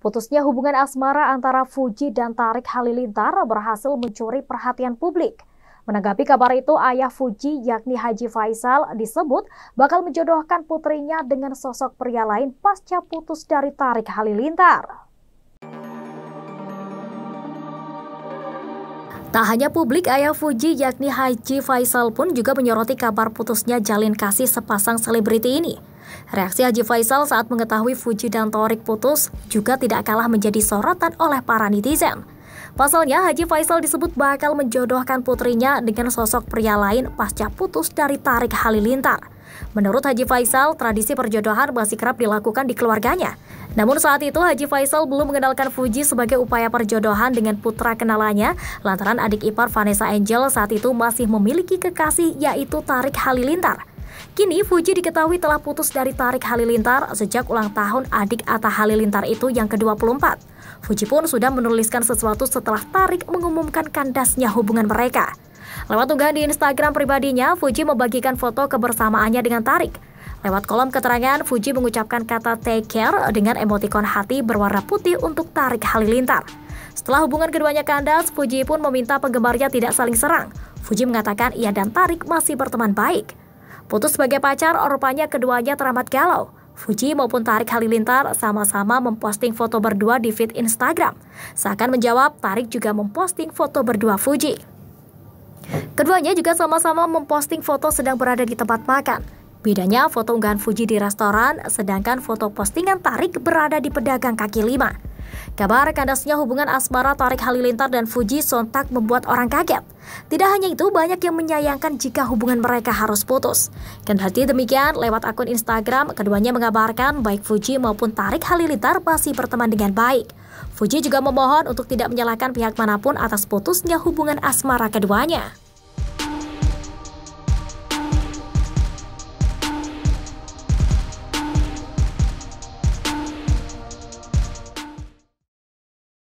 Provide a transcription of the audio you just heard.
Putusnya hubungan asmara antara Fuji dan Tarik Halilintar berhasil mencuri perhatian publik. Menanggapi kabar itu, ayah Fuji yakni Haji Faisal disebut bakal menjodohkan putrinya dengan sosok pria lain pasca putus dari Tarik Halilintar. Tak hanya publik, ayah Fuji yakni Haji Faisal pun juga menyoroti kabar putusnya jalin kasih sepasang selebriti ini. Reaksi Haji Faisal saat mengetahui Fuji dan Torik putus juga tidak kalah menjadi sorotan oleh para netizen. Pasalnya, Haji Faisal disebut bakal menjodohkan putrinya dengan sosok pria lain pasca putus dari Tarik Halilintar. Menurut Haji Faisal, tradisi perjodohan masih kerap dilakukan di keluarganya. Namun saat itu Haji Faisal belum mengenalkan Fuji sebagai upaya perjodohan dengan putra kenalannya lantaran adik ipar Vanessa Angel saat itu masih memiliki kekasih yaitu Tarik Halilintar. Kini Fuji diketahui telah putus dari Tarik Halilintar sejak ulang tahun adik Atta Halilintar itu yang ke-24. Fuji pun sudah menuliskan sesuatu setelah Tarik mengumumkan kandasnya hubungan mereka. Lewat unggahan di Instagram pribadinya, Fuji membagikan foto kebersamaannya dengan Tarik. Lewat kolom keterangan, Fuji mengucapkan kata take care dengan emotikon hati berwarna putih untuk Tarik Halilintar. Setelah hubungan keduanya kandas, Fuji pun meminta penggemarnya tidak saling serang. Fuji mengatakan ia dan Tarik masih berteman baik. Putus sebagai pacar, rupanya keduanya teramat galau. Fuji maupun Tarik Halilintar sama-sama memposting foto berdua di feed Instagram. Seakan menjawab, Tarik juga memposting foto berdua Fuji. Keduanya juga sama-sama memposting foto sedang berada di tempat makan. Bedanya foto unggahan Fuji di restoran, sedangkan foto postingan Tarik berada di pedagang kaki lima. Kabar kandasnya hubungan asmara Tarik Halilintar dan Fuji sontak membuat orang kaget. Tidak hanya itu, banyak yang menyayangkan jika hubungan mereka harus putus. Kendati demikian, lewat akun Instagram, keduanya mengabarkan baik Fuji maupun Tarik Halilintar masih berteman dengan baik. Fuji juga memohon untuk tidak menyalahkan pihak manapun atas putusnya hubungan asmara keduanya.